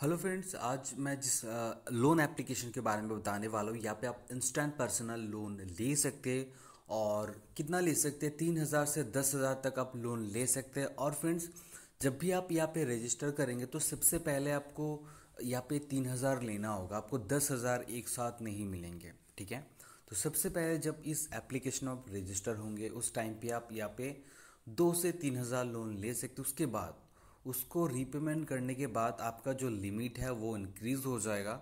hello friends आज मैं जिस लोन एप्लीकेशन के बारे में बताने वाला हूँ यहाँ पे आप इंस्टेंट पर्सनल लोन ले सकते हैं और कितना ले सकते हैं तीन हज़ार से दस हज़ार तक आप लोन ले सकते हैं और फ्रेंड्स जब भी आप यहाँ पे रजिस्टर करेंगे तो सबसे पहले आपको यहाँ पे तीन हज़ार लेना होगा आपको दस हज़ार एक साथ नहीं मिलेंगे ठीक है तो सबसे पहले जब इस एप्लीकेशन आप रजिस्टर होंगे उस टाइम पर आप यहाँ पे दो से तीन हज़ार लोन ले सकते उसके बाद उसको रीपेमेंट करने के बाद आपका जो लिमिट है वो इंक्रीज़ हो जाएगा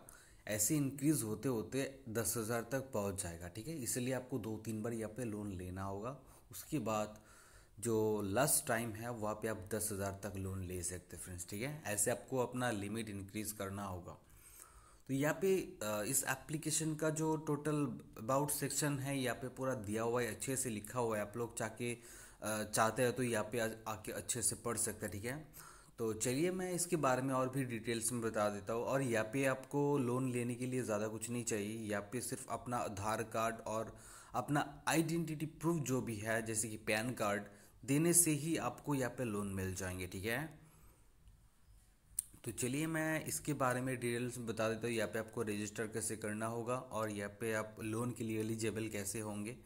ऐसे इंक्रीज़ होते होते दस हज़ार तक पहुंच जाएगा ठीक है इसलिए आपको दो तीन बार यहाँ पे लोन लेना होगा उसके बाद जो लास्ट टाइम है वहाँ पे आप दस हज़ार तक लोन ले सकते फ्रेंड्स ठीक है ऐसे आपको अपना लिमिट इंक्रीज़ करना होगा तो यहाँ पे इस एप्लीकेशन का जो टोटल अबाउट सेक्शन है यहाँ पे पूरा दिया हुआ है अच्छे से लिखा हुआ है आप लोग चाहे चाहते हैं तो यहाँ पे आके अच्छे से पढ़ सकते हैं ठीक है तो चलिए मैं इसके बारे में और भी डिटेल्स में बता देता हूँ और यहाँ पे आपको लोन लेने के लिए ज़्यादा कुछ नहीं चाहिए यहाँ पे सिर्फ अपना आधार कार्ड और अपना आइडेंटिटी प्रूफ जो भी है जैसे कि पैन कार्ड देने से ही आपको यहाँ पे लोन मिल जाएंगे ठीक है तो चलिए मैं इसके बारे में डिटेल्स बता देता हूँ यहाँ पे आपको रजिस्टर कैसे करना होगा और यहाँ पे आप लोन के लिए एलिजिबल कैसे होंगे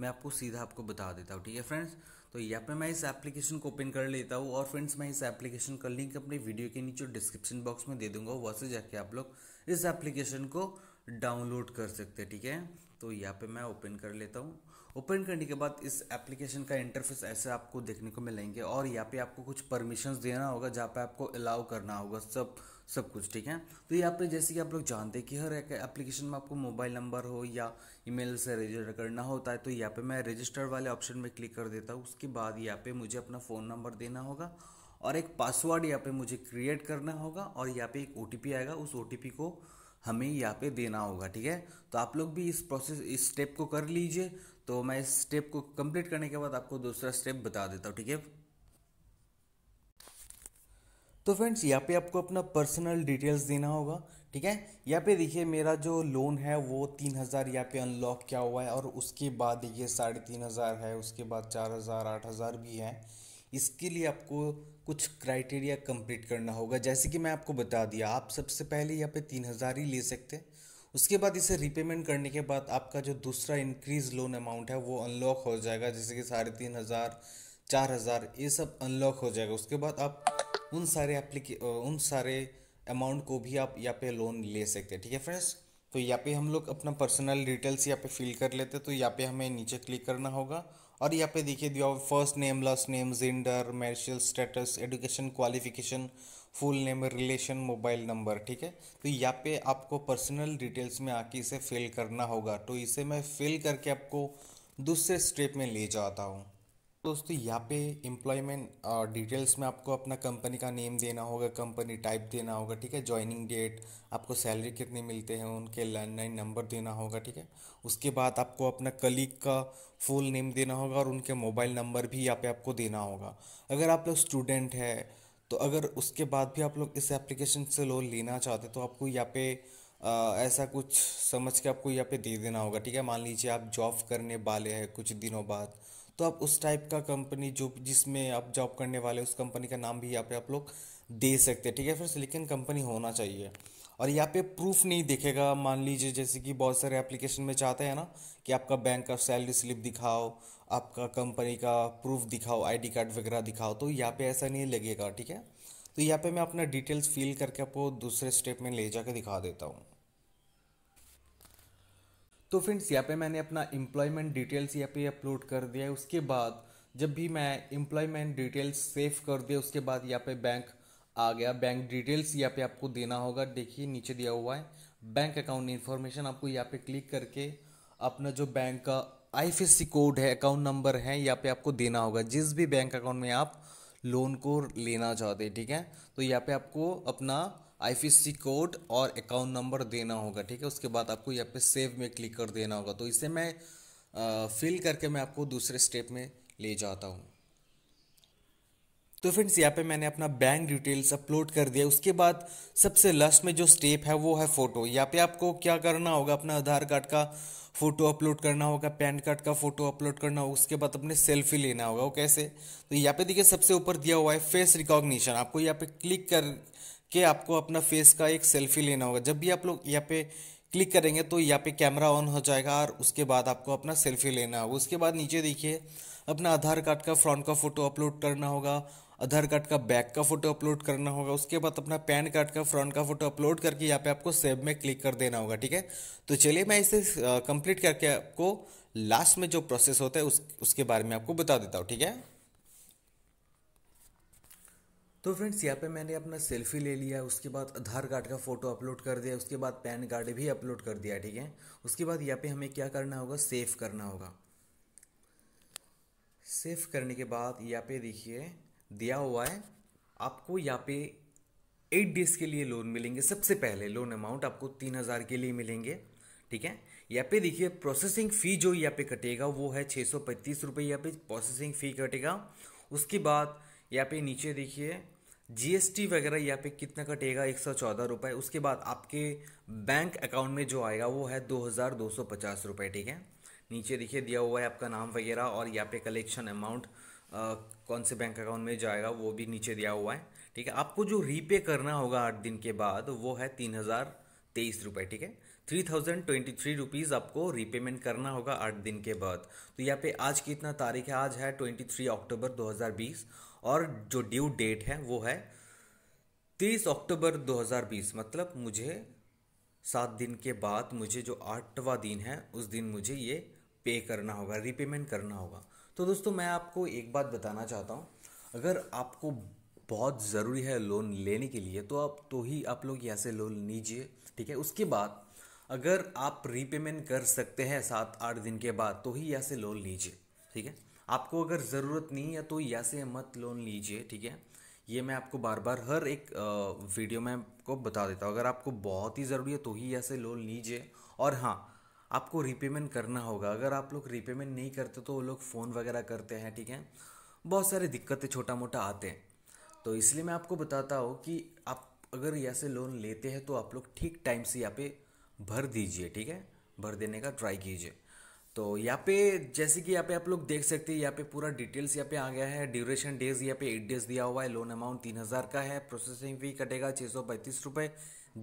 मैं आपको सीधा आपको बता देता हूँ ठीक है फ्रेंड्स तो यहाँ पे मैं इस एप्लीकेशन को ओपन कर लेता हूँ और फ्रेंड्स मैं इस एप्लीकेशन का लिंक अपने वीडियो के नीचे डिस्क्रिप्शन बॉक्स में दे दूंगा वहाँ से जाके आप लोग इस एप्लीकेशन को डाउनलोड कर सकते हैं ठीक है तो यहाँ पे मैं ओपन कर लेता हूँ ओपन करने के बाद इस एप्लीकेशन का इंटरफेस ऐसे आपको देखने को मिलेंगे और यहाँ पे आपको कुछ परमिशंस देना होगा जहाँ पे आपको अलाउ करना होगा सब सब कुछ ठीक है तो ये आप जैसे कि आप लोग जानते हैं कि हर एक एप्लीकेशन में आपको मोबाइल नंबर हो या ईमेल से रजिस्टर करना होता है तो यहाँ पे मैं रजिस्टर वाले ऑप्शन में क्लिक कर देता हूँ उसके बाद यहाँ पे मुझे अपना फ़ोन नंबर देना होगा और एक पासवर्ड यहाँ पे मुझे क्रिएट करना होगा और यहाँ पे एक ओ आएगा उस ओ को हमें यहाँ पे देना होगा ठीक है तो आप लोग भी इस प्रोसेस इस स्टेप को कर लीजिए तो मैं इस स्टेप को कंप्लीट करने के बाद आपको दूसरा स्टेप बता देता हूँ ठीक है तो फ्रेंड्स यहाँ पे आपको अपना पर्सनल डिटेल्स देना होगा ठीक है यहाँ पे देखिए मेरा जो लोन है वो तीन हज़ार यहाँ पे अनलॉक किया हुआ है और उसके बाद देखिए साढ़े तीन हज़ार है उसके बाद चार हज़ार आठ हज़ार भी है इसके लिए आपको कुछ क्राइटेरिया कंप्लीट करना होगा जैसे कि मैं आपको बता दिया आप सबसे पहले यहाँ पे तीन हज़ार ही ले सकते हैं उसके बाद इसे रिपेमेंट करने के बाद आपका जो दूसरा इंक्रीज लोन अमाउंट है वो अनलॉक हो जाएगा जैसे कि साढ़े तीन हज़ार चार हज़ार ये सब अनलॉक हो जाएगा उसके बाद आप उन सारे एप्लीके उन सारे अमाउंट को भी आप यहाँ पे लोन ले सकते हैं ठीक है फ्रेंड्स तो यहाँ पे हम लोग अपना पर्सनल डिटेल्स यहाँ पे फिल कर लेते हैं तो यहाँ पे हमें नीचे क्लिक करना होगा और यहाँ पे देखिए दिया first name last name gender marital status education qualification full name relation mobile number ठीक है तो यहाँ पे आपको पर्सनल डिटेल्स में आके इसे फिल करना होगा तो इसे मैं फिल करके आपको दूसरे स्टेप में ले जाता हूँ दोस्तों यहाँ पे एम्प्लॉयमेंट डिटेल्स में आपको अपना कंपनी का नेम देना होगा कंपनी टाइप देना होगा ठीक है ज्वाइनिंग डेट आपको सैलरी कितने मिलते हैं उनके लैंडलाइन नंबर देना होगा ठीक है उसके बाद आपको अपना कलीग का फुल नेम देना होगा और उनके मोबाइल नंबर भी यहाँ पे आपको देना होगा अगर आप लोग स्टूडेंट है तो अगर उसके बाद भी आप लोग इस एप्लीकेशन से लोन लेना चाहते तो आपको यहाँ पे आ, ऐसा कुछ समझ के आपको यहाँ पे दे देना होगा ठीक है मान लीजिए आप जॉब करने वाले हैं कुछ दिनों बाद तो आप उस टाइप का कंपनी जो जिसमें आप जॉब करने वाले उस कंपनी का नाम भी यहाँ पे आप लोग दे सकते हैं ठीक है फिर सिलिकन कंपनी होना चाहिए और यहाँ पे प्रूफ नहीं दिखेगा मान लीजिए जैसे कि बहुत सारे एप्लीकेशन में चाहते हैं ना कि आपका बैंक का सैलरी स्लिप दिखाओ आपका कंपनी का प्रूफ दिखाओ आईडी कार्ड वगैरह दिखाओ तो यहाँ पे ऐसा नहीं लगेगा ठीक है तो यहाँ पे मैं अपना डिटेल्स फिल करके आपको दूसरे स्टेप में ले जाके दिखा देता हूँ तो फ्रेंड्स यहाँ पे मैंने अपना एम्प्लॉयमेंट डिटेल्स यहाँ पे अपलोड कर दिया है उसके बाद जब भी मैं एम्प्लॉयमेंट डिटेल्स सेव कर दिया उसके बाद यहाँ पे बैंक आ गया बैंक डिटेल्स यहाँ पे आपको देना होगा देखिए नीचे दिया हुआ है बैंक अकाउंट इन्फॉर्मेशन आपको यहाँ पे क्लिक करके अपना जो बैंक का आई कोड है अकाउंट नंबर है यहाँ पे आपको देना होगा जिस भी बैंक अकाउंट में आप लोन को लेना चाहते हैं ठीक है तो यहाँ पे आपको अपना आईएफएससी कोड और अकाउंट नंबर देना होगा ठीक है उसके बाद आपको यहाँ पे सेव में क्लिक कर देना होगा तो इसे मैं फिल करके मैं आपको दूसरे स्टेप में ले जाता हूँ तो फ्रेंड्स यहाँ पे मैंने अपना बैंक डिटेल्स अपलोड कर दिया उसके बाद सबसे लास्ट में जो स्टेप है वो है फ़ोटो यहाँ पे आपको क्या करना होगा अपना आधार कार्ड का फ़ोटो अपलोड करना होगा पैन कार्ड का फ़ोटो अपलोड करना होगा उसके बाद अपने सेल्फी लेना होगा वो कैसे तो यहाँ पे देखिए सबसे ऊपर दिया हुआ है फेस रिकॉग्निशन आपको यहाँ पे क्लिक कर कि आपको अपना फेस का एक सेल्फी लेना होगा जब भी आप लोग यहाँ पे क्लिक करेंगे तो यहाँ पे कैमरा ऑन हो जाएगा और उसके बाद आपको अपना सेल्फी लेना होगा उसके बाद नीचे देखिए अपना आधार कार्ड का फ्रंट का फ़ोटो अपलोड करना होगा आधार कार्ड का बैक का फ़ोटो अपलोड करना होगा उसके बाद अपना पैन कार्ड का फ्रंट का फ़ोटो अपलोड करके यहाँ पे आपको सेव में क्लिक कर देना होगा ठीक है तो चलिए मैं इसे कंप्लीट करके आपको लास्ट में जो प्रोसेस होता है उस उसके बारे में आपको बता देता हूँ ठीक है तो फ्रेंड्स यहाँ पे मैंने अपना सेल्फी ले लिया उसके बाद आधार कार्ड का फ़ोटो अपलोड कर दिया उसके बाद पैन कार्ड भी अपलोड कर दिया ठीक है उसके बाद यहाँ पे हमें क्या करना होगा सेव करना होगा सेव करने के बाद यहाँ पे देखिए दिया हुआ है आपको यहाँ पे एट डेज़ के लिए लोन मिलेंगे सबसे पहले लोन अमाउंट आपको तीन हज़ार के लिए मिलेंगे ठीक है यहाँ पे देखिए प्रोसेसिंग फ़ी जो यहाँ पे कटेगा वो है छः सौ पैंतीस रुपये यहाँ पे प्रोसेसिंग फ़ी कटेगा उसके बाद यहाँ पे नीचे देखिए जीएसटी वगैरह यहाँ पे कितना कटेगा एक सौ चौदह रुपये उसके बाद आपके बैंक अकाउंट में जो आएगा वो है दो हज़ार दो सौ पचास रुपये ठीक है नीचे देखिए दिया हुआ है आपका नाम वगैरह और यहाँ पे कलेक्शन अमाउंट कौन से बैंक अकाउंट में जाएगा वो भी नीचे दिया हुआ है ठीक है आपको जो रीपे करना होगा आठ दिन के बाद वो है तीन हज़ार तेईस रुपये ठीक है three thousand twenty three rupees आपको रीपेमेंट करना होगा आठ दिन के बाद तो यहाँ पे आज की इतना तारीख है आज है ट्वेंटी थ्री अक्टूबर दो हज़ार बीस और जो ड्यू डेट है वो है तीस अक्टूबर दो हज़ार बीस मतलब मुझे सात दिन के बाद मुझे जो आठवा दिन है उस दिन मुझे ये पे करना होगा रीपेमेंट करना होगा तो दोस्तों मैं आपको एक बात बताना चाहता हूँ अगर आपको बहुत ज़रूरी है लोन लेने के लिए तो आप तो ही आप लोग यहाँ से लोन लीजिए ठीक है उसके बाद अगर आप रीपेमेंट कर सकते हैं सात आठ दिन के बाद तो ही यहाँ से लोन लीजिए ठीक है आपको अगर ज़रूरत नहीं है तो यहाँ से मत लोन लीजिए ठीक है ये मैं आपको बार बार हर एक वीडियो में आपको बता देता हूँ अगर आपको बहुत ही ज़रूरी है तो ही यहाँ से लोन लीजिए और हाँ आपको रीपेमेंट करना होगा अगर आप लोग रीपेमेंट नहीं करते तो वो लोग फ़ोन वगैरह करते हैं ठीक है बहुत सारे दिक्कतें छोटा मोटा आते हैं तो इसलिए मैं आपको बताता हूँ कि आप अगर यहाँ से लोन लेते हैं तो आप लोग ठीक टाइम से यहाँ पे भर दीजिए ठीक है भर देने का ट्राई कीजिए तो यहाँ पे जैसे कि यहाँ पे आप लोग देख सकते हैं यहाँ पे पूरा डिटेल्स यहाँ पे आ गया है ड्यूरेशन डेज यहाँ पे एट डेज दिया हुआ है लोन अमाउंट तीन हज़ार का है प्रोसेसिंग फ़ी कटेगा छः सौ पैंतीस रुपये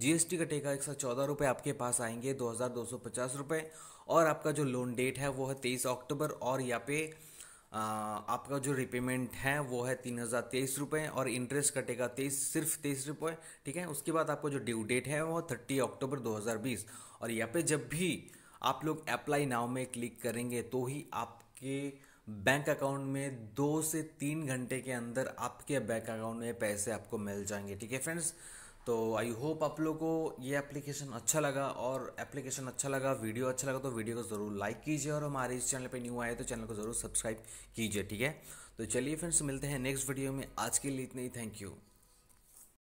जी एस टी कटेगा एक सौ चौदह रुपये आपके पास आएंगे दो हज़ार दो सौ पचास रुपये और आपका जो लोन डेट है वो है तेईस अक्टूबर और यहाँ पे आपका जो रिपेमेंट है वो है तीन हज़ार तेईस रुपये और इंटरेस्ट कटेगा तेईस सिर्फ तेईस रुपये ठीक है उसके बाद आपका जो ड्यू डेट है वो थर्टी अक्टूबर दो हज़ार बीस और यहाँ पे जब भी आप लोग अप्लाई नाव में क्लिक करेंगे तो ही आपके बैंक अकाउंट में दो से तीन घंटे के अंदर आपके बैंक अकाउंट में पैसे आपको मिल जाएंगे ठीक है फ्रेंड्स तो आई होप आप लोगों को ये एप्लीकेशन अच्छा लगा और एप्लीकेशन अच्छा लगा वीडियो अच्छा लगा तो वीडियो को ज़रूर लाइक कीजिए और हमारे इस चैनल पे न्यू आए तो चैनल को ज़रूर सब्सक्राइब कीजिए ठीक है तो चलिए फ्रेंड्स मिलते हैं नेक्स्ट वीडियो में आज के लिए इतने ही थैंक यू